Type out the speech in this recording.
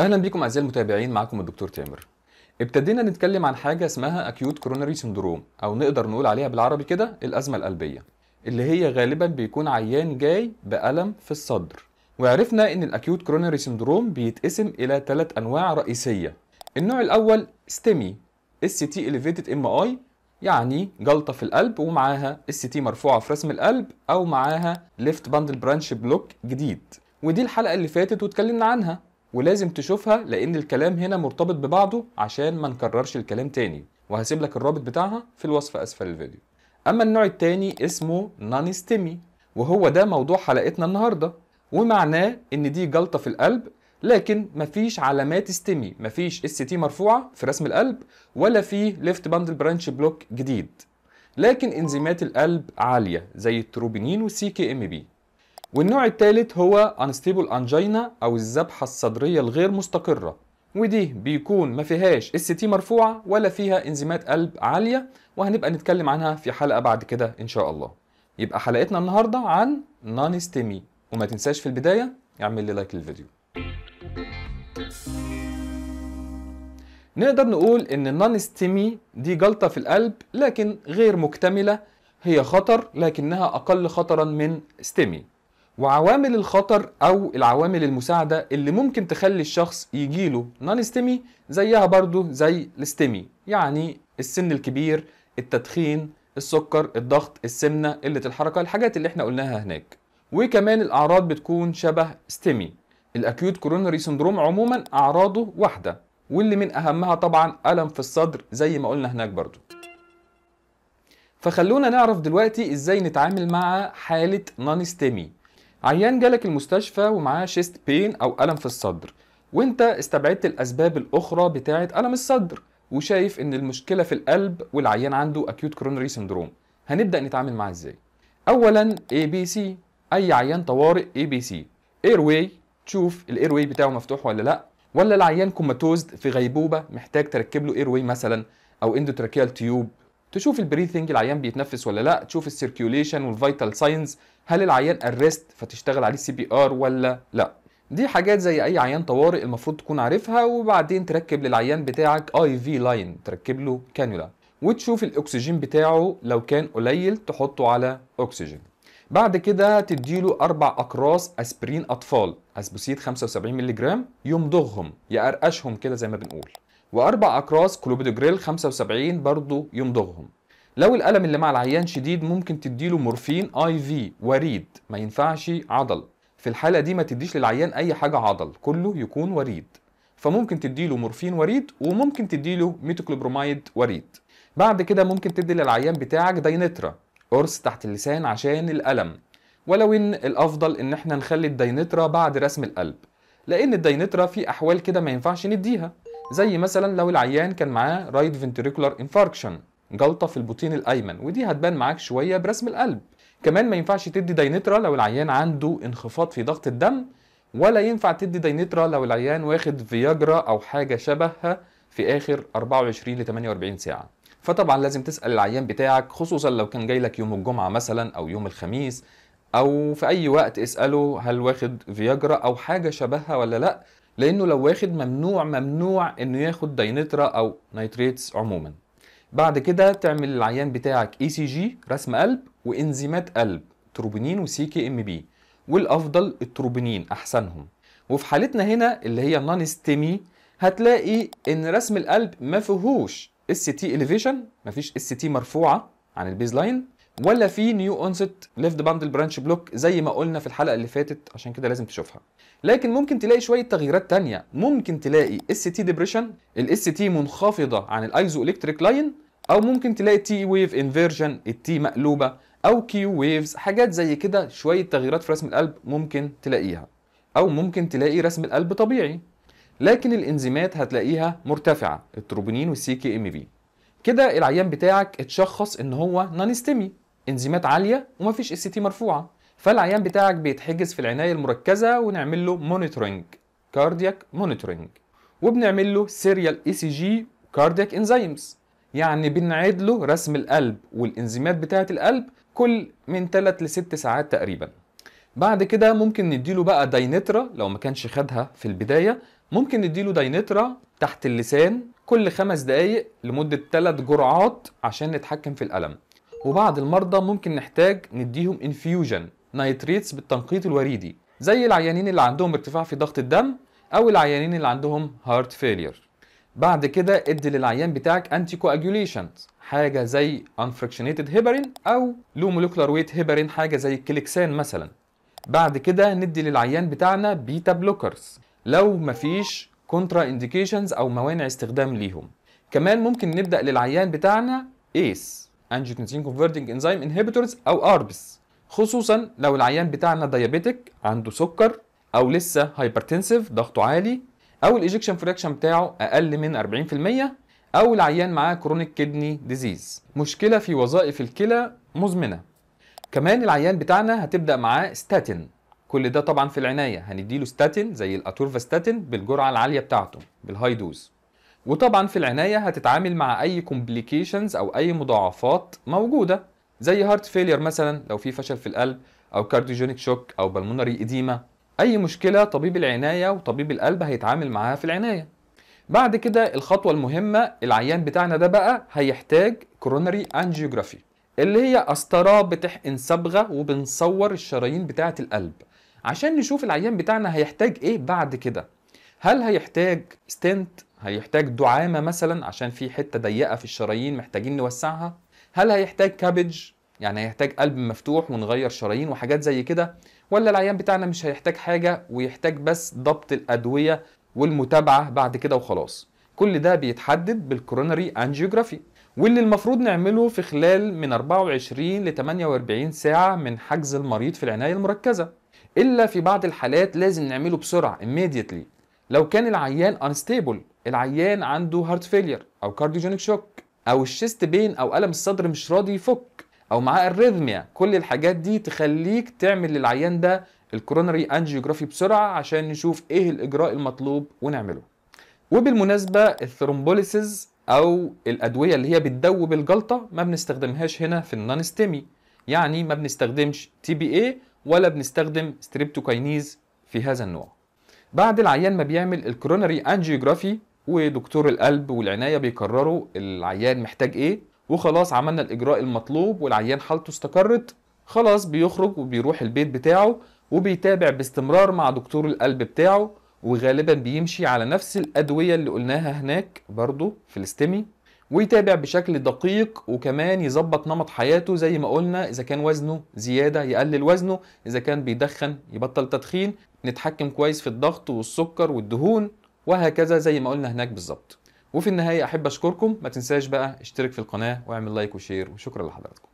اهلا بيكم اعزائي المتابعين معكم الدكتور تامر ابتدينا نتكلم عن حاجه اسمها اكيوت coronary سندروم او نقدر نقول عليها بالعربي كده الازمه القلبيه اللي هي غالبا بيكون عيان جاي بالم في الصدر وعرفنا ان الاكيوت كورونري سندروم بيتقسم الى ثلاث انواع رئيسيه النوع الاول ستيمي اس تي elevated ام اي يعني جلطه في القلب ومعاها اس تي مرفوعه في رسم القلب او معاها ليفت باندل برانش بلوك جديد ودي الحلقه اللي فاتت واتكلمنا عنها ولازم تشوفها لان الكلام هنا مرتبط ببعضه عشان ما نكررش الكلام تاني وهسيب لك الرابط بتاعها في الوصف اسفل الفيديو اما النوع التاني اسمه نانيستيمي وهو ده موضوع حلقتنا النهارده ومعناه ان دي جلطه في القلب لكن مفيش علامات استيمي مفيش اس تي مرفوعه في رسم القلب ولا في ليفت باندل برانش بلوك جديد لكن انزيمات القلب عاليه زي التروبينين والسي كي ام بي والنوع الثالث هو unstable angina أو الذبحة الصدرية الغير مستقرة ودي بيكون ما فيهاش اس تي مرفوعة ولا فيها انزيمات قلب عالية وهنبقى نتكلم عنها في حلقة بعد كده إن شاء الله يبقى حلقتنا النهاردة عن نانستيمي وما تنساش في البداية اعمل لي لايك للفيديو نقدر نقول ان النانستيمي دي جلطة في القلب لكن غير مكتملة هي خطر لكنها أقل خطرا من ستيمي وعوامل الخطر او العوامل المساعده اللي ممكن تخلي الشخص يجيله نون استمي زيها برضو زي الاستمي يعني السن الكبير التدخين السكر الضغط السمنه قله الحركه الحاجات اللي احنا قلناها هناك وكمان الاعراض بتكون شبه استمي الاكيوت كورونري سندروم عموما اعراضه واحده واللي من اهمها طبعا الم في الصدر زي ما قلنا هناك برضو فخلونا نعرف دلوقتي ازاي نتعامل مع حاله نون استمي عيان جالك المستشفى ومعاه شيست بين او الم في الصدر وانت استبعدت الاسباب الاخرى بتاعه الم الصدر وشايف ان المشكله في القلب والعيان عنده اكيوت كورونري سندروم هنبدا نتعامل معاه ازاي اولا اي بي سي اي عيان طوارئ اي بي سي اير واي تشوف الاير واي بتاعه مفتوح ولا لا ولا العيان كوماتوزد في غيبوبه محتاج تركب له اير واي مثلا او اندوتراكيال تيوب تشوف البريثنج العيان بيتنفس ولا لا تشوف السيركيوليشن والفيتال ساينز هل العيان الريست فتشتغل عليه سي بي ار ولا لا دي حاجات زي اي عيان طوارئ المفروض تكون عارفها وبعدين تركب للعيان بتاعك اي في لاين تركب له كانيولا وتشوف الاكسجين بتاعه لو كان قليل تحطه على اكسجين بعد كده تديله اربع اقراص اسبرين اطفال اسبوسيت 75 ملغ يمضغهم يقرقشهم كده زي ما بنقول واربع اقراص كلوبيدوجريل 75 برضه يمضغهم لو الالم اللي مع العيان شديد ممكن تديله مورفين اي في وريد ما ينفعش عضل في الحاله دي ما تديش للعيان اي حاجه عضل كله يكون وريد فممكن تديله مورفين وريد وممكن تديله ميتوكلوبرومايد وريد بعد كده ممكن تدي للعيان بتاعك داينترا قرص تحت اللسان عشان الالم ولو ان الافضل ان احنا نخلي الداينترا بعد رسم القلب لان الداينترا في احوال كده ما ينفعش نديها زي مثلا لو العيان كان معاه رايت فنتريكولار انفاركشن جلطه في البطين الايمن ودي هتبان معاك شويه برسم القلب كمان ما ينفعش تدي داينترا لو العيان عنده انخفاض في ضغط الدم ولا ينفع تدي داينترا لو العيان واخد فياجرا او حاجه شبهها في اخر 24 ل 48 ساعه فطبعا لازم تسال العيان بتاعك خصوصا لو كان جاي لك يوم الجمعه مثلا او يوم الخميس او في اي وقت اساله هل واخد فياجرا او حاجه شبهها ولا لا لانه لو واخد ممنوع ممنوع انه ياخد داينترا او نيتريتس عموما بعد كده تعمل العيان بتاعك اي سي جي رسم قلب وانزيمات قلب تروبينين وسي كي ام بي والافضل التروبينين احسنهم وفي حالتنا هنا اللي هي النون ستيمي هتلاقي ان رسم القلب ما فيهوش اس تي اليفيشن مفيش اس تي مرفوعه عن البيز لاين ولا في نيو اونست ليفت باندل برانش بلوك زي ما قلنا في الحلقه اللي فاتت عشان كده لازم تشوفها لكن ممكن تلاقي شويه تغييرات تانية ممكن تلاقي اس تي ديبريشن الاس تي منخفضه عن الايزو الكتريك لاين او ممكن تلاقي تي ويف انفيرجن التي مقلوبه او كيو ويفز حاجات زي كده شويه تغييرات في رسم القلب ممكن تلاقيها او ممكن تلاقي رسم القلب طبيعي لكن الانزيمات هتلاقيها مرتفعه التروبينين والسي كي ام بي كده العيان بتاعك اتشخص ان هو نانستمي انزيمات عاليه ومفيش اس تي مرفوعه فالعيان بتاعك بيتحجز في العنايه المركزه ونعمل له مونيتورنج كاردياك مونيتورنج وبنعمل له سيريال اي سي جي كاردياك انزيمز يعني بنعيد له رسم القلب والانزيمات بتاعه القلب كل من 3 ل 6 ساعات تقريبا بعد كده ممكن نديله بقى داينترا لو ما كانش خدها في البدايه ممكن نديله داينترا تحت اللسان كل خمس دقايق لمده ثلاث جرعات عشان نتحكم في الالم وبعض المرضى ممكن نحتاج نديهم انفيوجن نايتريتس بالتنقيط الوريدي زي العيانين اللي عندهم ارتفاع في ضغط الدم او العيانين اللي عندهم هارت فيلير بعد كده ادي للعيان بتاعك انتي كواجوليشنت حاجه زي انفركشنيتد هيبرين او لو مولكولار ويت هيبرين حاجه زي الكليكسان مثلا بعد كده ندي للعيان بتاعنا بيتا بلوكرز لو مفيش كونترا انديكيشنز او موانع استخدام ليهم كمان ممكن نبدا للعيان بتاعنا ايس انجيوتنسين converting enzyme inhibitors او اربس خصوصا لو العيان بتاعنا دايابيتك عنده سكر او لسه هايبرتنسيف ضغطه عالي او الايجكشن فراكشن بتاعه اقل من 40% او العيان معاه كرونيك كيدني ديزيز مشكله في وظائف الكلى مزمنه كمان العيان بتاعنا هتبدا معاه ستاتين كل ده طبعا في العنايه هنديله ستاتين زي الاتورفاستاتين بالجرعه العاليه بتاعته بالهاي دوز وطبعا في العناية هتتعامل مع أي كومبليكيشنز أو أي مضاعفات موجودة زي هارت فيلير مثلا لو في فشل في القلب أو كارديوجينيك شوك أو بالمونري إديمة أي مشكلة طبيب العناية وطبيب القلب هيتعامل معاها في العناية بعد كده الخطوة المهمة العيان بتاعنا ده بقى هيحتاج coronary angiography اللي هي أسطرة بتحقن صبغة وبنصور الشرايين بتاعة القلب عشان نشوف العيان بتاعنا هيحتاج ايه بعد كده هل هيحتاج ستنت هيحتاج دعامه مثلا عشان في حته ضيقه في الشرايين محتاجين نوسعها هل هيحتاج كابج يعني هيحتاج قلب مفتوح ونغير شرايين وحاجات زي كده ولا العيان بتاعنا مش هيحتاج حاجه ويحتاج بس ضبط الادويه والمتابعه بعد كده وخلاص كل ده بيتحدد بالكورونري انجيوغرافي واللي المفروض نعمله في خلال من 24 ل 48 ساعه من حجز المريض في العنايه المركزه الا في بعض الحالات لازم نعمله بسرعه immediately لو كان العيان unstable العيان عنده هارت فيلير او كارديوجينيك شوك او الشيست بين او الم الصدر مش راضي يفك او معاه الريذميا كل الحاجات دي تخليك تعمل للعيان ده الكوروناري انجيوجرافي بسرعه عشان نشوف ايه الاجراء المطلوب ونعمله وبالمناسبه الثرومبوليسز او الادويه اللي هي بتدوب الجلطه ما بنستخدمهاش هنا في النون ستيمي يعني ما بنستخدمش تي بي اي ولا بنستخدم ستريبتوكاينيز في هذا النوع بعد العيان ما بيعمل الكوروناري انجيوجرافي ودكتور القلب والعنايه بيقرروا العيان محتاج ايه وخلاص عملنا الاجراء المطلوب والعيان حالته استقرت خلاص بيخرج وبيروح البيت بتاعه وبيتابع باستمرار مع دكتور القلب بتاعه وغالبا بيمشي على نفس الادويه اللي قلناها هناك برضو في الاستمي ويتابع بشكل دقيق وكمان يظبط نمط حياته زي ما قلنا اذا كان وزنه زياده يقلل وزنه اذا كان بيدخن يبطل تدخين نتحكم كويس في الضغط والسكر والدهون وهكذا زي ما قلنا هناك بالظبط وفي النهايه احب اشكركم ما تنساش بقى اشترك في القناه واعمل لايك وشير وشكرا لحضراتكم